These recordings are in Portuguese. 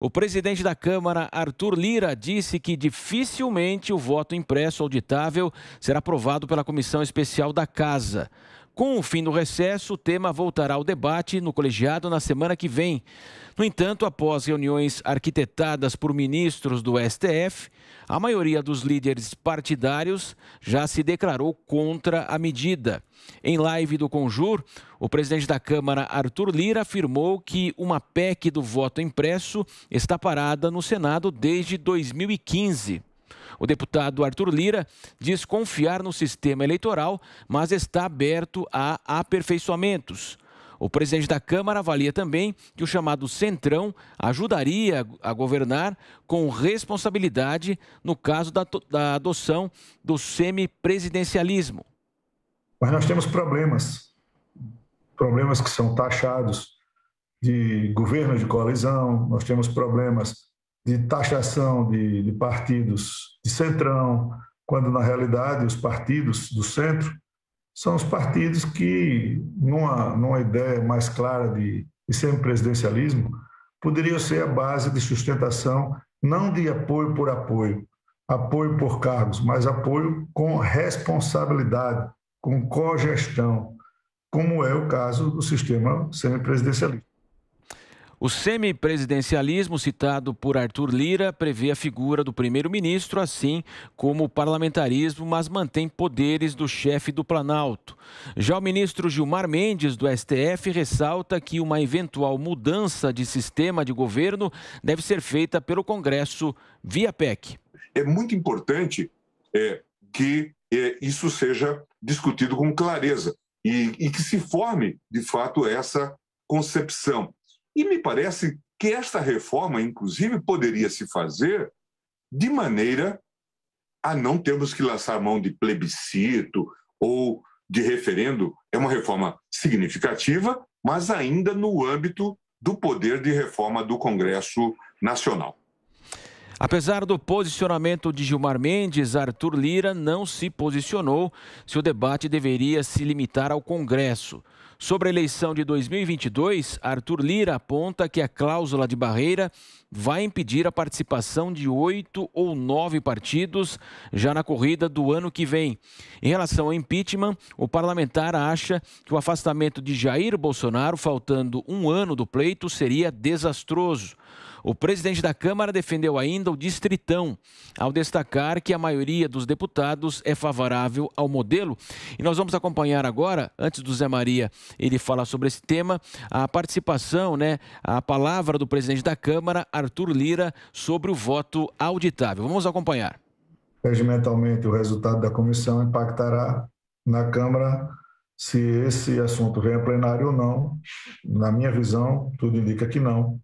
O presidente da Câmara, Arthur Lira, disse que dificilmente o voto impresso auditável será aprovado pela comissão especial da Casa. Com o fim do recesso, o tema voltará ao debate no colegiado na semana que vem. No entanto, após reuniões arquitetadas por ministros do STF, a maioria dos líderes partidários já se declarou contra a medida. Em live do Conjur, o presidente da Câmara, Arthur Lira, afirmou que uma PEC do voto impresso está parada no Senado desde 2015. O deputado Arthur Lira diz confiar no sistema eleitoral, mas está aberto a aperfeiçoamentos. O presidente da Câmara avalia também que o chamado Centrão ajudaria a governar com responsabilidade no caso da, da adoção do semipresidencialismo. Mas nós temos problemas, problemas que são taxados de governo de coalizão, nós temos problemas de taxação de, de partidos de centrão, quando na realidade os partidos do centro são os partidos que, numa, numa ideia mais clara de, de semipresidencialismo, poderiam ser a base de sustentação, não de apoio por apoio, apoio por cargos, mas apoio com responsabilidade, com cogestão, como é o caso do sistema semipresidencialista. O semipresidencialismo, citado por Arthur Lira, prevê a figura do primeiro-ministro, assim como o parlamentarismo, mas mantém poderes do chefe do Planalto. Já o ministro Gilmar Mendes, do STF, ressalta que uma eventual mudança de sistema de governo deve ser feita pelo Congresso via PEC. É muito importante é, que é, isso seja discutido com clareza e, e que se forme, de fato, essa concepção e me parece que esta reforma, inclusive, poderia se fazer de maneira a não termos que lançar mão de plebiscito ou de referendo. É uma reforma significativa, mas ainda no âmbito do poder de reforma do Congresso Nacional. Apesar do posicionamento de Gilmar Mendes, Arthur Lira não se posicionou se o debate deveria se limitar ao Congresso. Sobre a eleição de 2022, Arthur Lira aponta que a cláusula de barreira vai impedir a participação de oito ou nove partidos já na corrida do ano que vem. Em relação ao impeachment, o parlamentar acha que o afastamento de Jair Bolsonaro, faltando um ano do pleito, seria desastroso. O presidente da Câmara defendeu ainda o distritão, ao destacar que a maioria dos deputados é favorável ao modelo. E nós vamos acompanhar agora, antes do Zé Maria ele falar sobre esse tema, a participação, né, a palavra do presidente da Câmara, Arthur Lira, sobre o voto auditável. Vamos acompanhar. Regimentalmente, o resultado da comissão impactará na Câmara se esse assunto vem a plenário ou não. Na minha visão, tudo indica que não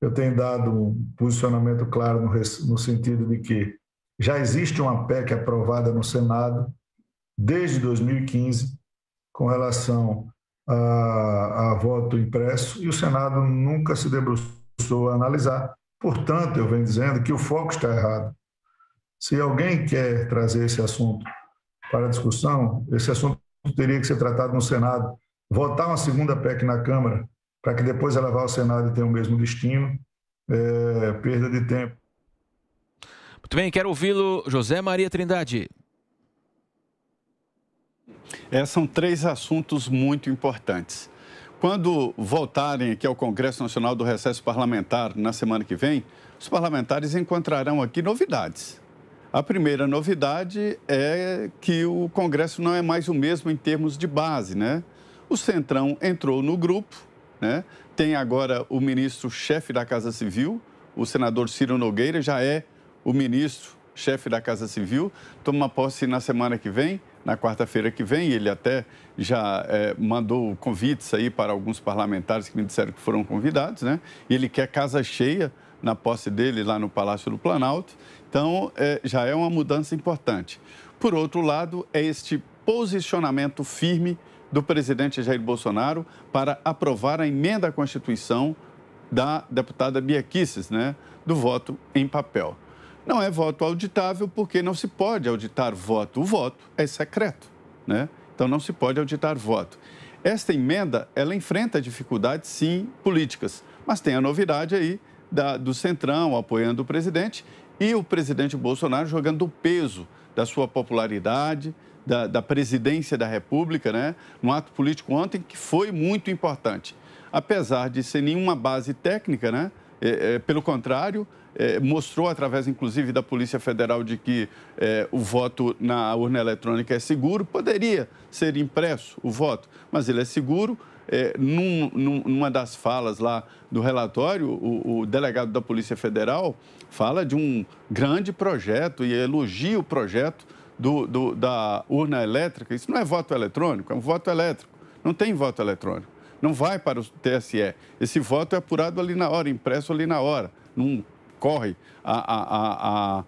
eu tenho dado um posicionamento claro no, no sentido de que já existe uma PEC aprovada no Senado desde 2015 com relação a, a, voto impresso e o Senado nunca se debruçou a analisar. Portanto, eu venho dizendo que o foco está errado. Se alguém quer trazer esse assunto para discussão, esse assunto teria que ser tratado no Senado. Votar uma segunda PEC na Câmara para que depois ela vá ao Senado e tenha o mesmo destino, é, perda de tempo. Muito bem, quero ouvi-lo, José Maria Trindade. É, são três assuntos muito importantes. Quando voltarem aqui ao Congresso Nacional do Recesso Parlamentar na semana que vem, os parlamentares encontrarão aqui novidades. A primeira novidade é que o Congresso não é mais o mesmo em termos de base, né? O Centrão entrou no grupo né? Tem agora o ministro-chefe da Casa Civil, o senador Ciro Nogueira, já é o ministro-chefe da Casa Civil, toma posse na semana que vem, na quarta-feira que vem. Ele até já é, mandou convites aí para alguns parlamentares que me disseram que foram convidados, né? Ele quer casa cheia na posse dele lá no Palácio do Planalto. Então, é, já é uma mudança importante. Por outro lado, é este posicionamento firme do presidente Jair Bolsonaro para aprovar a emenda à Constituição da deputada Bia Kicis, né, do voto em papel. Não é voto auditável porque não se pode auditar voto. O voto é secreto, né? Então não se pode auditar voto. Esta emenda, ela enfrenta dificuldades, sim, políticas, mas tem a novidade aí da, do Centrão apoiando o presidente e o presidente Bolsonaro jogando o peso da sua popularidade, da, da presidência da República, né, num ato político ontem que foi muito importante. Apesar de ser nenhuma base técnica, né, é, é, pelo contrário, é, mostrou, através inclusive da Polícia Federal, de que é, o voto na urna eletrônica é seguro. Poderia ser impresso o voto, mas ele é seguro. É, num, num, numa das falas lá do relatório, o, o, delegado da Polícia Federal fala de um grande projeto e elogia o projeto do, do, da urna elétrica, isso não é voto eletrônico, é um voto elétrico. Não tem voto eletrônico. Não vai para o TSE. Esse voto é apurado ali na hora, impresso ali na hora. Não corre a, a, a,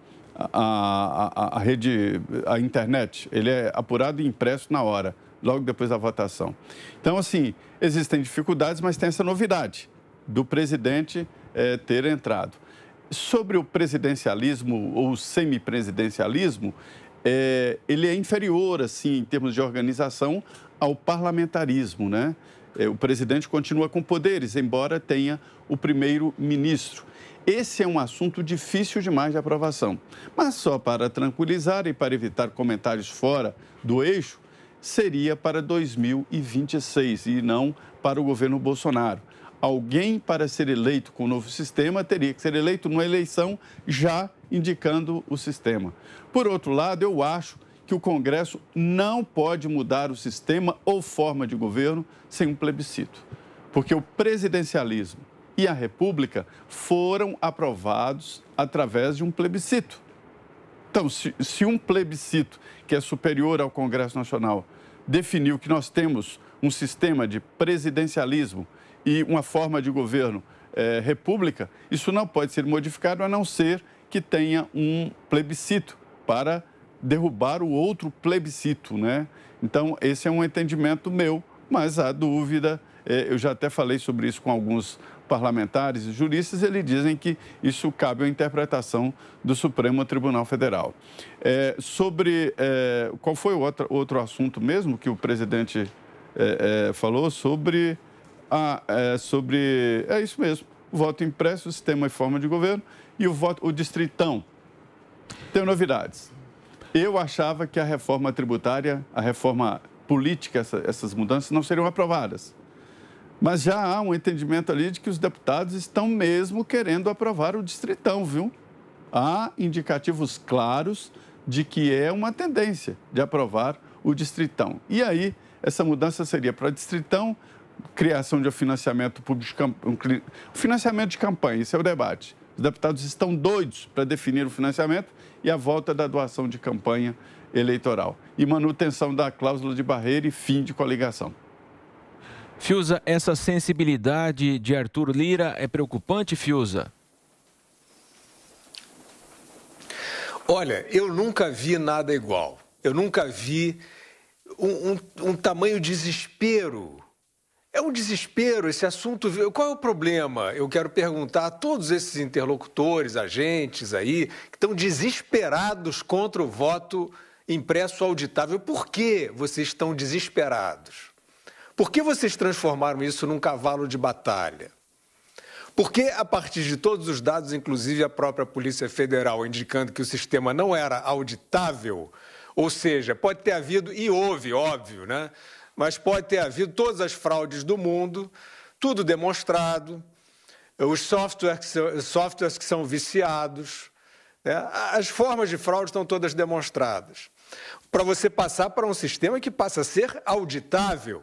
a, a rede, a internet. Ele é apurado e impresso na hora, logo depois da votação. Então, assim, existem dificuldades, mas tem essa novidade do presidente é, ter entrado sobre o presidencialismo ou semipresidencialismo, é, ele é inferior, assim, em termos de organização, ao parlamentarismo, né? É, o presidente continua com poderes, embora tenha o primeiro-ministro. Esse é um assunto difícil demais de aprovação. Mas só para tranquilizar e para evitar comentários fora do eixo, seria para 2026 e não para o governo Bolsonaro. Alguém para ser eleito com o novo sistema teria que ser eleito numa eleição já indicando o sistema. Por outro lado, eu acho que o Congresso não pode mudar o sistema ou forma de governo sem um plebiscito, porque o presidencialismo e a República foram aprovados através de um plebiscito. Então, se, se um plebiscito que é superior ao Congresso Nacional definiu que nós temos um sistema de presidencialismo e uma forma de governo é, república, isso não pode ser modificado a não ser que tenha um plebiscito para derrubar o outro plebiscito, né? Então, esse é um entendimento meu, mas a dúvida, é, eu já até falei sobre isso com alguns parlamentares e juristas, eles dizem que isso cabe à interpretação do Supremo Tribunal Federal. É, sobre é, qual foi o outro, outro assunto mesmo que o presidente é, é falou sobre... Ah, é, sobre... É isso mesmo o voto impresso, o sistema e forma de governo, e o voto, o distritão. Tem novidades. Eu achava que a reforma tributária, a reforma política, essa, essas mudanças não seriam aprovadas. Mas já há um entendimento ali de que os deputados estão mesmo querendo aprovar o distritão, viu? Há indicativos claros de que é uma tendência de aprovar o distritão. E aí, essa mudança seria para distritão, criação de um financiamento público, um financiamento de campanha, esse é o debate. Os deputados estão doidos para definir o financiamento e a volta da doação de campanha eleitoral. E manutenção da cláusula de barreira e fim de coligação. Fiuza, essa sensibilidade de Arthur Lira é preocupante, Fiuza? Olha, eu nunca vi nada igual. Eu nunca vi um, um, um tamanho desespero é um desespero esse assunto. Qual é o problema? Eu quero perguntar a todos esses interlocutores, agentes aí, que estão desesperados contra o voto impresso auditável. Por que vocês estão desesperados? Por que vocês transformaram isso num cavalo de batalha? Porque, a partir de todos os dados, inclusive a própria Polícia Federal indicando que o sistema não era auditável, ou seja, pode ter havido, e houve, óbvio, né? mas pode ter havido todas as fraudes do mundo, tudo demonstrado, os softwares que são, softwares que são viciados. Né? As formas de fraude estão todas demonstradas. Para você passar para um sistema que passa a ser auditável,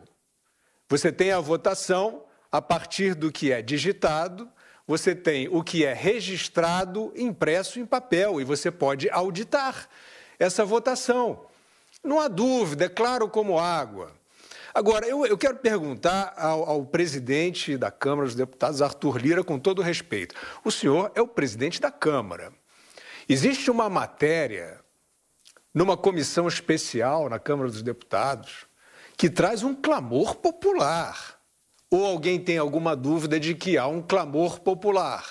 você tem a votação a partir do que é digitado, você tem o que é registrado, impresso em papel, e você pode auditar essa votação. Não há dúvida, é claro como água. Agora, eu, eu quero perguntar ao, ao, presidente da Câmara dos Deputados, Arthur Lira, com todo respeito. O senhor é o presidente da Câmara. Existe uma matéria numa comissão especial na Câmara dos Deputados que traz um clamor popular. Ou alguém tem alguma dúvida de que há um clamor popular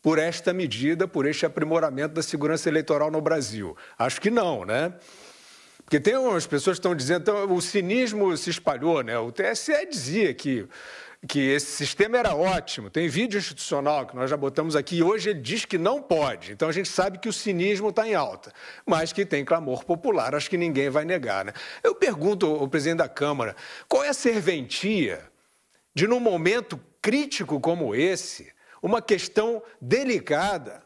por esta medida, por este aprimoramento da segurança eleitoral no Brasil? Acho que não, né? Porque tem umas pessoas que estão dizendo, então, o cinismo se espalhou, né? O TSE dizia que, que esse sistema era ótimo, tem vídeo institucional que nós já botamos aqui, e hoje ele diz que não pode. Então a gente sabe que o cinismo está em alta, mas que tem clamor popular, acho que ninguém vai negar, né? Eu pergunto ao presidente da Câmara, qual é a serventia de, num momento crítico como esse, uma questão delicada,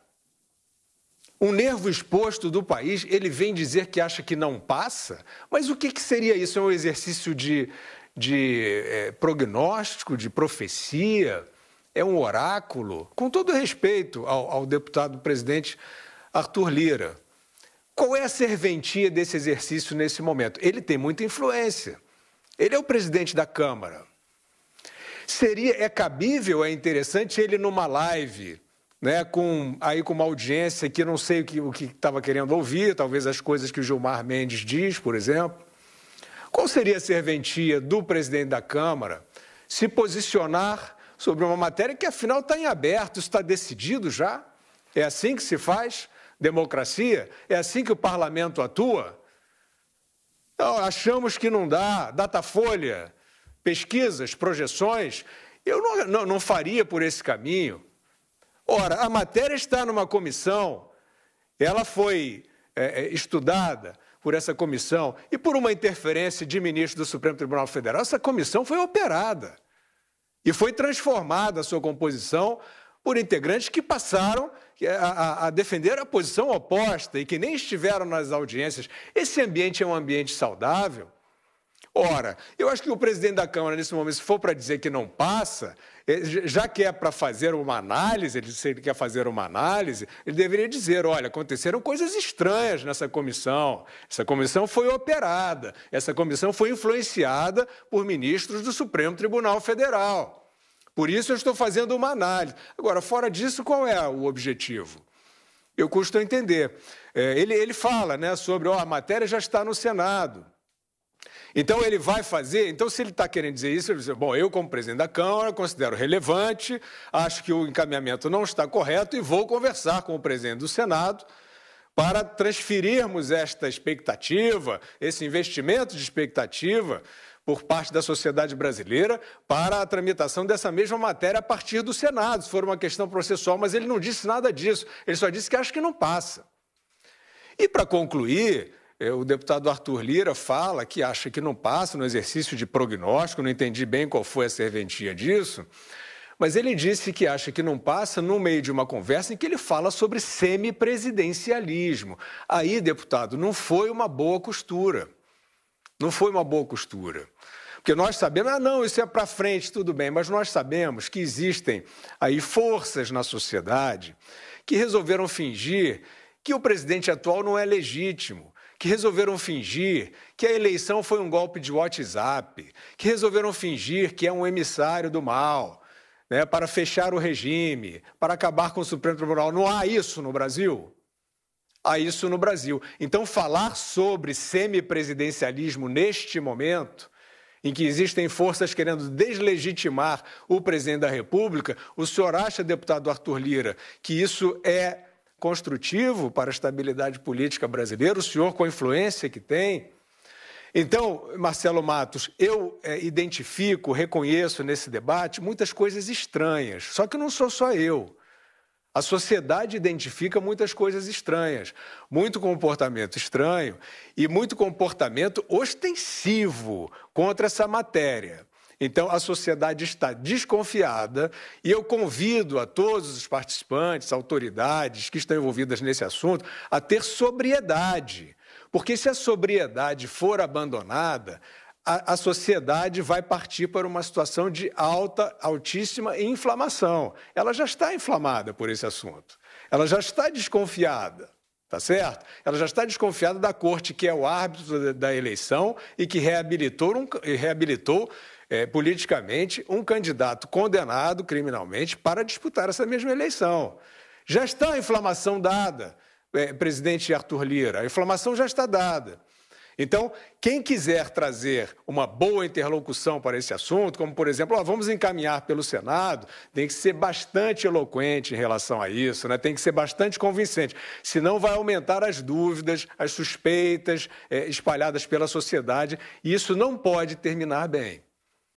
o nervo exposto do país, ele vem dizer que acha que não passa, mas o que, que seria isso? É um exercício de, de é, prognóstico, de profecia? É um oráculo? Com todo respeito ao, ao deputado presidente Arthur Lira, qual é a serventia desse exercício nesse momento? Ele tem muita influência. Ele é o presidente da Câmara. Seria, é cabível, é interessante ele numa live né, com, aí com uma audiência que não sei o que estava querendo ouvir, talvez as coisas que o Gilmar Mendes diz, por exemplo. Qual seria a serventia do presidente da Câmara se posicionar sobre uma matéria que, afinal, está em aberto, está decidido já? É assim que se faz democracia? É assim que o parlamento atua? Então, achamos que não dá, Datafolha, pesquisas, projeções. Eu não, não, não faria por esse caminho. Ora, a matéria está numa comissão, ela foi é, é, estudada por essa comissão e por uma interferência de ministro do Supremo Tribunal Federal, essa comissão foi operada e foi transformada a sua composição por integrantes que passaram é, a, a, defender a posição oposta e que nem estiveram nas audiências. Esse ambiente é um ambiente saudável? Ora, eu acho que o presidente da Câmara, nesse momento, se for para dizer que não passa, eh, já que é para fazer uma análise, ele, se ele quer fazer uma análise, ele deveria dizer: olha, aconteceram coisas estranhas nessa comissão, essa comissão foi operada, essa comissão foi influenciada por ministros do Supremo Tribunal Federal. Por isso eu estou fazendo uma análise. Agora, fora disso, qual é o objetivo? Eu custo entender. Eh, ele, ele fala né, sobre: ó, a matéria já está no Senado. Então ele vai fazer. Então, se ele está querendo dizer isso, ele diz: bom, eu, como presidente da Câmara, considero relevante, acho que o encaminhamento não está correto e vou conversar com o presidente do Senado para transferirmos esta expectativa, esse investimento de expectativa por parte da sociedade brasileira para a tramitação dessa mesma matéria a partir do Senado, se for uma questão processual, mas ele não disse nada disso. Ele só disse que acho que não passa. E para concluir, é, o deputado Arthur Lira fala que acha que não passa no exercício de prognóstico, não entendi bem qual foi a serventia disso, mas ele disse que acha que não passa no meio de uma conversa em que ele fala sobre semipresidencialismo. Aí, deputado, não foi uma boa costura. Não foi uma boa costura. Porque nós sabemos, ah, não, isso é para frente, tudo bem, mas nós sabemos que existem aí forças na sociedade que resolveram fingir que o presidente atual não é legítimo, que resolveram fingir que a eleição foi um golpe de WhatsApp, que resolveram fingir que é um emissário do mal, né, para fechar o regime, para acabar com o Supremo Tribunal. Não há isso no Brasil? Há isso no Brasil. Então, falar sobre semipresidencialismo neste momento em que existem forças querendo deslegitimar o presidente da República, o senhor acha, deputado Arthur Lira, que isso é construtivo para a estabilidade política brasileira, o senhor com a influência que tem. Então, Marcelo Matos, eu é, identifico, reconheço nesse debate muitas coisas estranhas, só que não sou só eu. A sociedade identifica muitas coisas estranhas, muito comportamento estranho e muito comportamento ostensivo contra essa matéria. Então, a sociedade está desconfiada e eu convido a todos os participantes, autoridades que estão envolvidas nesse assunto a ter sobriedade, porque se a sobriedade for abandonada, a, a sociedade vai partir para uma situação de alta, altíssima inflamação. Ela já está inflamada por esse assunto, ela já está desconfiada. Tá certo? Ela já está desconfiada da corte, que é o árbitro da, eleição e que reabilitou, um, reabilitou é, politicamente um candidato condenado criminalmente para disputar essa mesma eleição. Já está a inflamação dada, é, presidente Arthur Lira, a inflamação já está dada. Então, quem quiser trazer uma boa interlocução para esse assunto, como por exemplo, ó, vamos encaminhar pelo Senado, tem que ser bastante eloquente em relação a isso, né? tem que ser bastante convincente, senão vai aumentar as dúvidas, as suspeitas é, espalhadas pela sociedade, e isso não pode terminar bem.